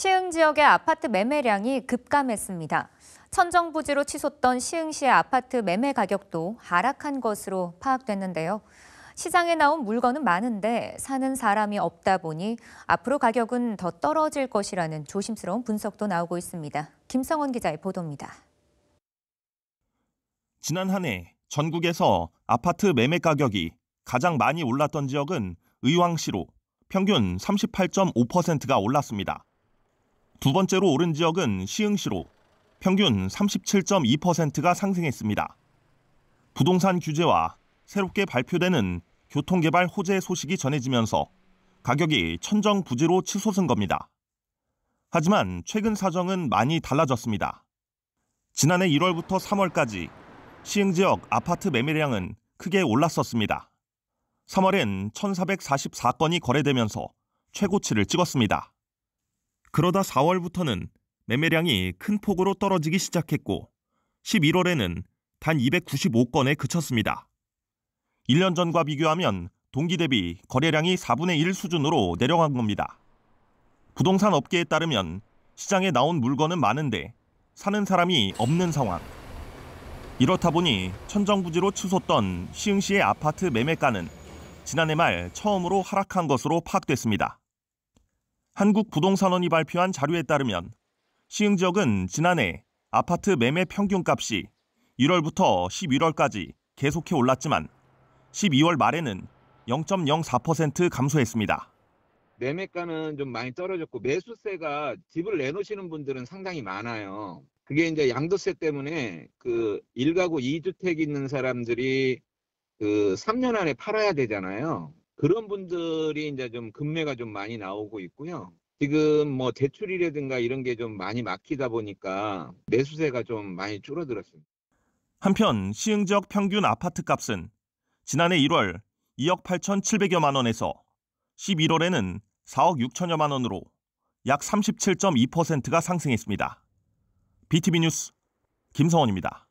시흥 지역의 아파트 매매량이 급감했습니다. 천정 부지로 치솟던 시흥시의 아파트 매매 가격도 하락한 것으로 파악됐는데요. 시장에 나온 물건은 많은데 사는 사람이 없다 보니 앞으로 가격은 더 떨어질 것이라는 조심스러운 분석도 나오고 있습니다. 김성원 기자의 보도입니다. 지난 한해 전국에서 아파트 매매 가격이 가장 많이 올랐던 지역은 의왕시로 평균 38.5%가 올랐습니다. 두 번째로 오른 지역은 시흥시로 평균 37.2%가 상승했습니다. 부동산 규제와 새롭게 발표되는 교통개발 호재 소식이 전해지면서 가격이 천정부지로 치솟은 겁니다. 하지만 최근 사정은 많이 달라졌습니다. 지난해 1월부터 3월까지 시흥 지역 아파트 매매량은 크게 올랐었습니다. 3월엔 1,444건이 거래되면서 최고치를 찍었습니다. 그러다 4월부터는 매매량이 큰 폭으로 떨어지기 시작했고 11월에는 단 295건에 그쳤습니다. 1년 전과 비교하면 동기 대비 거래량이 4분의 1 수준으로 내려간 겁니다. 부동산 업계에 따르면 시장에 나온 물건은 많은데 사는 사람이 없는 상황. 이렇다 보니 천정부지로 치솟던 시흥시의 아파트 매매가는 지난해 말 처음으로 하락한 것으로 파악됐습니다. 한국부동산원이 발표한 자료에 따르면 시흥 지역은 지난해 아파트 매매 평균값이 1월부터 11월까지 계속해 올랐지만 12월 말에는 0.04% 감소했습니다. 매매가는 좀 많이 떨어졌고 매수세가 집을 내놓으시는 분들은 상당히 많아요. 그게 이제 양도세 때문에 그 1가구 2주택 있는 사람들이 그 3년 안에 팔아야 되잖아요. 그런 분들이 이제 좀 금매가 좀 많이 나오고 있고요. 지금 뭐 대출이라든가 이런 게 좀 많이 막히다 보니까 매수세가 좀 많이 줄어들었습니다. 한편 시흥지역 평균 아파트 값은 지난해 1월 2억 8,700여만 원에서 11월에는 4억 6천여만 원으로 약 37.2%가 상승했습니다. BTV 뉴스 김성원입니다.